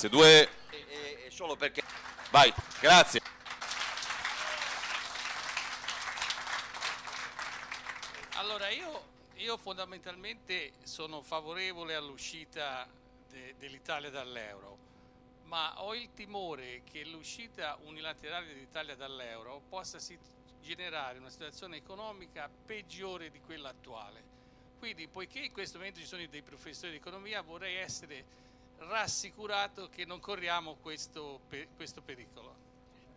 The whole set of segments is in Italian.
Grazie, due... E, e, solo perché... Vai, grazie. Allora io, io fondamentalmente sono favorevole all'uscita de, dell'Italia dall'euro, ma ho il timore che l'uscita unilaterale dell'Italia dall'euro possa si, generare una situazione economica peggiore di quella attuale. Quindi, poiché in questo momento ci sono dei professori di economia, vorrei essere rassicurato che non corriamo questo, questo pericolo?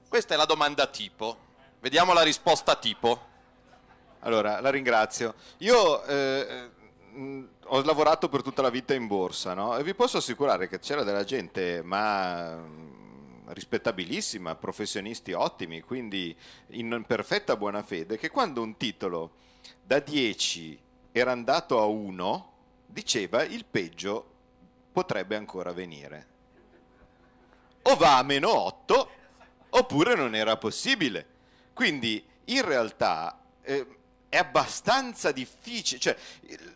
Questa è la domanda tipo, vediamo la risposta tipo. Allora, la ringrazio. Io eh, mm, ho lavorato per tutta la vita in borsa no? e vi posso assicurare che c'era della gente, ma mm, rispettabilissima, professionisti ottimi, quindi in perfetta buona fede, che quando un titolo da 10 era andato a 1, diceva il peggio potrebbe ancora venire. O va a meno 8 oppure non era possibile. Quindi in realtà eh, è abbastanza difficile, cioè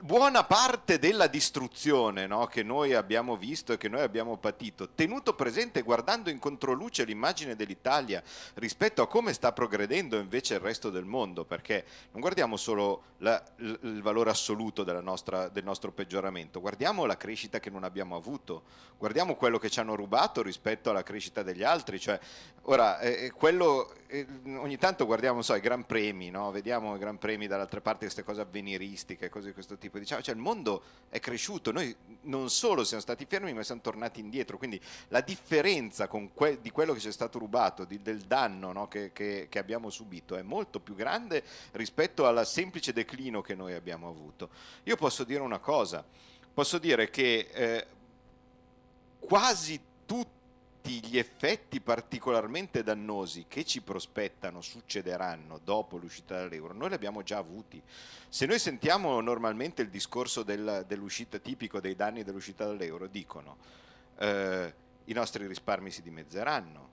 buona parte della distruzione no, che noi abbiamo visto e che noi abbiamo patito, tenuto presente guardando in controluce l'immagine dell'Italia rispetto a come sta progredendo invece il resto del mondo, perché non guardiamo solo la, l- il valore assoluto nostra, del nostro peggioramento, guardiamo la crescita che non abbiamo avuto, guardiamo quello che ci hanno rubato rispetto alla crescita degli altri, cioè ora eh, eh quello, eh, ogni tanto guardiamo so, i Gran Premi, no? vediamo i Gran Premi film dall'altra parte queste cose avveniristiche, cose di questo tipo. Diciamo, cioè il mondo è cresciuto, noi non solo siamo stati fermi, ma siamo tornati indietro. Quindi la differenza que- di quello che ci è stato rubato, di, del danno no, che, che, che, abbiamo subito, è molto più grande rispetto al semplice declino che noi abbiamo avuto. Io posso dire una cosa, posso dire che eh, quasi tutti tutti gli effetti particolarmente dannosi che ci prospettano succederanno dopo l'uscita dall'euro, noi li abbiamo già avuti. Se noi sentiamo normalmente il discorso del, dell'uscita tipico dei danni dell'uscita dall'euro, dicono eh, i nostri risparmi si dimezzeranno.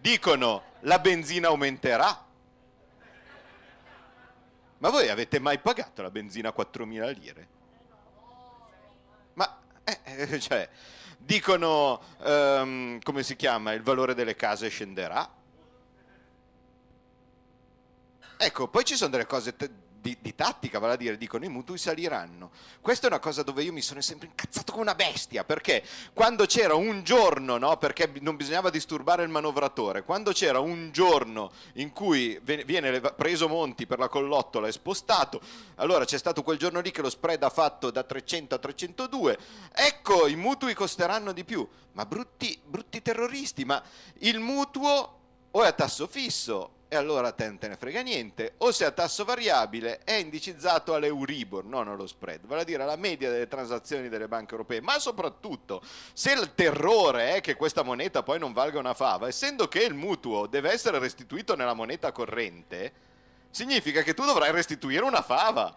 Dicono la benzina aumenterà. Ma voi avete mai pagato la benzina a 4.000 lire? cioè, dicono, um, come si chiama, il valore delle case scenderà. Ecco, poi ci sono delle cose di, di, tattica, vale a dire, dicono i mutui saliranno. Questa è una cosa dove io mi sono sempre incazzato come una bestia, perché quando c'era un giorno, no, perché non bisognava disturbare il manovratore, quando c'era un giorno in cui viene preso Monti per la collottola e spostato, allora c'è stato quel giorno lì che lo spread ha fatto da 300 a 302, ecco i mutui costeranno di più, ma brutti, brutti terroristi, ma il mutuo o è a tasso fisso e allora te te ne frega niente, o se a tasso variabile è indicizzato all'Euribor, non allo spread, vale a dire alla media delle transazioni delle banche europee, ma soprattutto se il terrore è che questa moneta poi non valga una fava, essendo che il mutuo deve essere restituito nella moneta corrente, significa che tu dovrai restituire una fava.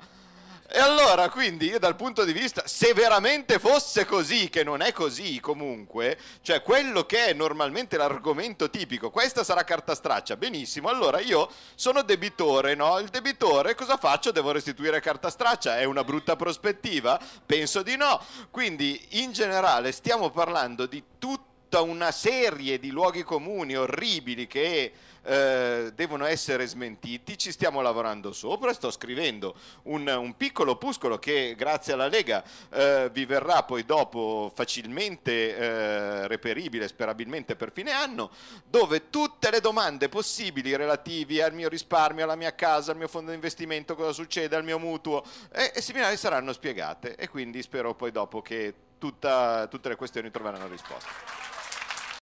E allora, quindi, io dal punto di vista, se veramente fosse così, che non è così comunque, cioè quello che è normalmente l'argomento tipico, questa sarà carta straccia, benissimo, allora io sono debitore, no? Il debitore cosa faccio? Devo restituire carta straccia? È una brutta prospettiva? Penso di no. Quindi, in generale, stiamo parlando di tutti tutta una serie di luoghi comuni orribili che eh, devono essere smentiti, ci stiamo lavorando sopra, sto scrivendo un, un piccolo opuscolo che grazie alla Lega eh, vi verrà poi dopo facilmente eh, reperibile, sperabilmente per fine anno, dove tutte le domande possibili relativi al mio risparmio, alla mia casa, al mio fondo di investimento, cosa succede, al mio mutuo e, e similari saranno spiegate e quindi spero poi dopo che tutta, tutte le questioni troveranno risposta.